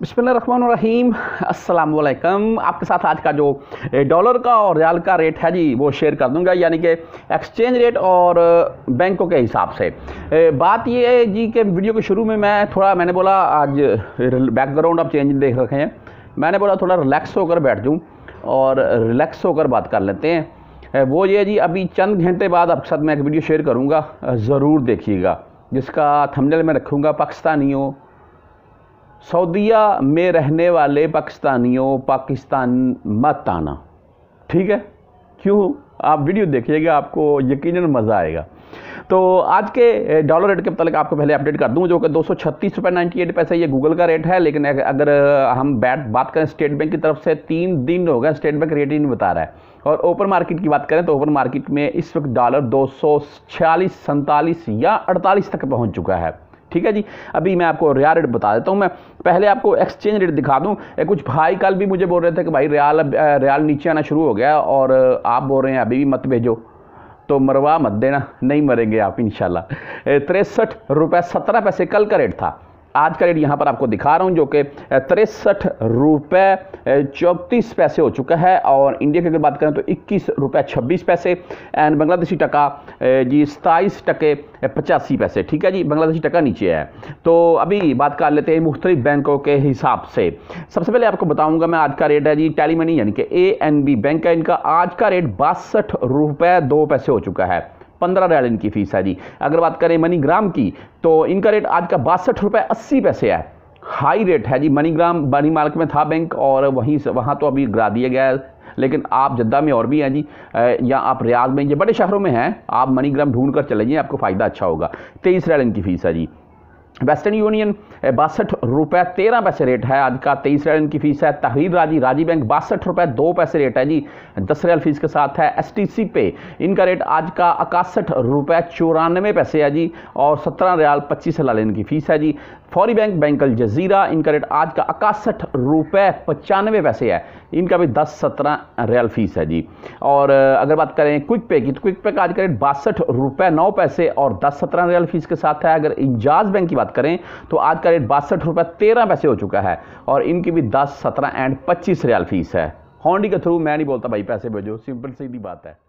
बिसमीम अल्लाम आपके साथ आज का जो डॉलर का और रियाल का रेट है जी वो शेयर कर दूंगा यानी कि एक्सचेंज रेट और बैंकों के हिसाब से बात ये है जी कि वीडियो के शुरू में मैं थोड़ा मैंने बोला आज बैकग्राउंड आप चेंज देख रखे हैं मैंने बोला थोड़ा रिलैक्स होकर बैठ जाऊँ और रिलैक्स होकर बात कर लेते हैं वो ये जी अभी चंद घंटे बाद आपके साथ मैं एक वीडियो शेयर करूँगा ज़रूर देखिएगा जिसका थंबनेल में रखूँगा पाकिस्तानियों सऊदिया में रहने वाले पाकिस्तानियों पाकिस्तान मत आना ठीक है क्यों आप वीडियो देखिएगा आपको यकीन मज़ा आएगा तो आज के डॉलर रेट के मतलब आपको पहले अपडेट कर दूं जो कि दो सौ छत्तीस रुपये नाइन्टी एट पैसे ये गूगल का रेट है लेकिन अगर हम बैट बात करें स्टेट बैंक की तरफ से तीन दिन हो गए स्टेट बैंक रेट ही नहीं बता रहा है और ओपन मार्केट की बात करें तो ओपन मार्केट में इस वक्त डॉलर दो सौ छियालीस या अड़तालीस तक पहुँच चुका है ठीक है जी अभी मैं आपको रियाल रेट बता देता हूँ मैं पहले आपको एक्सचेंज रेट दिखा दूँ कुछ भाई कल भी मुझे बोल रहे थे कि भाई रियाल अब रियाल नीचे आना शुरू हो गया और आप बोल रहे हैं अभी भी मत भेजो तो मरवा मत देना नहीं मरेंगे आप इन तिरसठ रुपये सत्रह पैसे कल का रेट था आज का रेट यहाँ पर आपको दिखा रहा हूँ जो कि तिरसठ रुपये चौंतीस पैसे हो चुका है और इंडिया की अगर बात करें तो इक्कीस रुपये छब्बीस पैसे एंड बांग्लादेशी टका जी सताईस टके पचासी पैसे ठीक है जी बांग्लादेशी टका नीचे है तो अभी बात कर लेते हैं मुख्तलिफ बैंकों के हिसाब से सबसे पहले आपको बताऊँगा मैं आज का रेट है जी टेली मनी यानी कि ए एन बी बैंक का इनका आज का रेट बासठ रुपये दो पैसे हो चुका है पंद्रह रियाल इनकी फ़ीस है जी अगर बात करें मनीग्राम की तो इनका रेट आज का बासठ रुपये अस्सी पैसे है हाई रेट है जी मनीग्राम बनी मार्क में था बैंक और वहीं से वहाँ तो अभी गिरा दिया गया है लेकिन आप जद्दा में और भी हैं जी या आप रियाज में ये बड़े शहरों में हैं आप मनीग्राम ढूंढ कर चले जाइए आपको फ़ायदा अच्छा होगा तेईस रैल इनकी फ़ीस है जी वेस्टर्न यूनियन बासठ रुपये तेरह पैसे रेट है आज का तेईस रैल इनकी फीस है तहरीर राजी राजी बैंक बासठ रुपये दो पैसे रेट है जी दस रैल फीस के साथ है एस टी सी पे इनका रेट आज का इकसठ रुपये चौरानवे पैसे है जी और सत्रह रियाल पच्चीस लाल इनकी फीस है जी फौरी बैंक बैंकल जजीरा इनका रेट आज का इकसठ रुपये पचानवे पैसे है इनका भी दस सत्रह रियाल फीस है जी और अगर बात करें क्विक पे की तो क्विक पे का आज का रेट बासठ रुपये नौ पैसे और दस सत्रह रियाल फीस के साथ है अगर इंजाज बैंक की बात करें तो आज का रेट बासठ रुपये तेरह पैसे हो चुका है और इनकी भी दस सत्रह एंड पच्चीस रियाल फीस है हॉन्डी के थ्रू मैं नहीं बोलता भाई पैसे भेजो सिंपल सीधी बात है